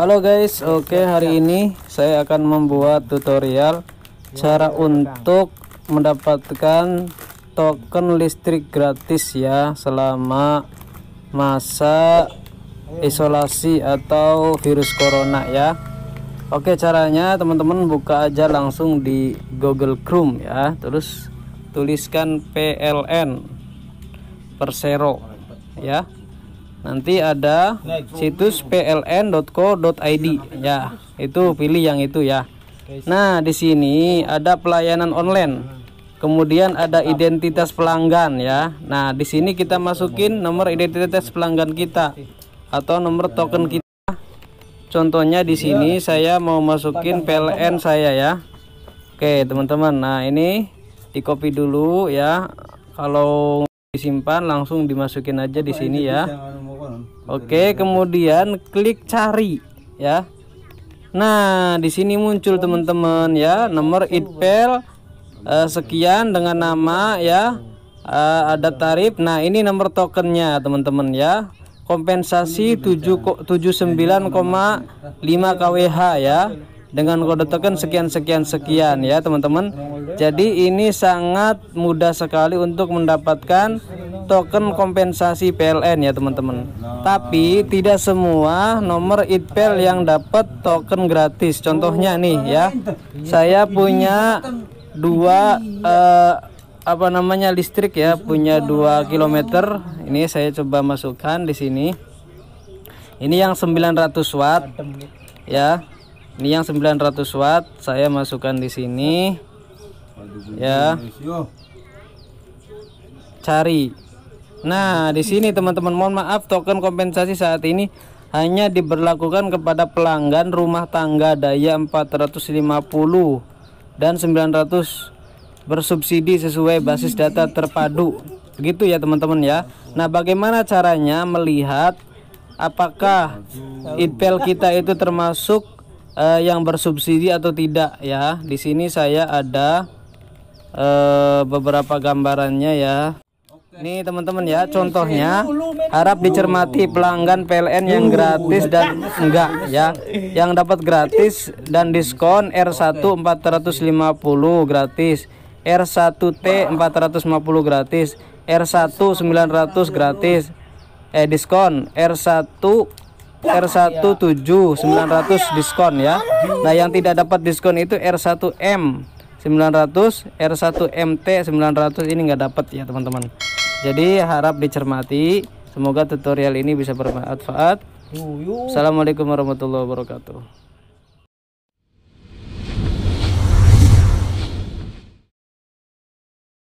Halo guys, oke hari ini saya akan membuat tutorial cara untuk mendapatkan token listrik gratis ya selama masa isolasi atau virus corona ya. Oke, caranya teman-teman buka aja langsung di Google Chrome ya, terus tuliskan PLN Persero ya nanti ada situs pln.co.id ya itu pilih yang itu ya nah di sini ada pelayanan online kemudian ada identitas pelanggan ya nah di sini kita masukin nomor identitas pelanggan kita atau nomor token kita contohnya di sini saya mau masukin PLN saya ya Oke teman-teman nah ini di copy dulu ya kalau disimpan langsung dimasukin aja di sini ya Oke, kemudian klik cari ya. Nah, di sini muncul teman-teman ya, nomor idpel uh, eh, sekian dengan nama ya. uh, ada tarif. Nah, ini nomor tokennya teman-teman ya. Kompensasi 7 79,5 kWh ya dengan kode token sekian sekian sekian ya teman-teman jadi ini sangat mudah sekali untuk mendapatkan token kompensasi PLN ya teman-teman tapi tidak semua nomor itpel yang dapat token gratis contohnya nih ya saya punya dua eh, apa namanya listrik ya punya dua kilometer. ini saya coba masukkan di sini ini yang 900 watt ya ini yang 900 watt saya masukkan di sini ya cari nah di sini teman-teman mohon maaf token kompensasi saat ini hanya diberlakukan kepada pelanggan rumah tangga daya 450 dan 900 bersubsidi sesuai basis data terpadu begitu ya teman-teman ya Nah bagaimana caranya melihat apakah IPL kita itu termasuk eh, yang bersubsidi atau tidak ya. Di sini saya ada eh, beberapa gambarannya ya. Ini teman-teman ya, contohnya harap dicermati pelanggan PLN yang gratis dan enggak ya. Yang dapat gratis dan diskon R1 450 gratis, R1T 450 gratis, R1 900 gratis. Eh diskon R1 R17 900 diskon ya Nah yang tidak dapat diskon itu R1M 900 R1MT 900 ini nggak dapat ya teman-teman jadi harap dicermati semoga tutorial ini bisa bermanfaat Assalamualaikum warahmatullahi wabarakatuh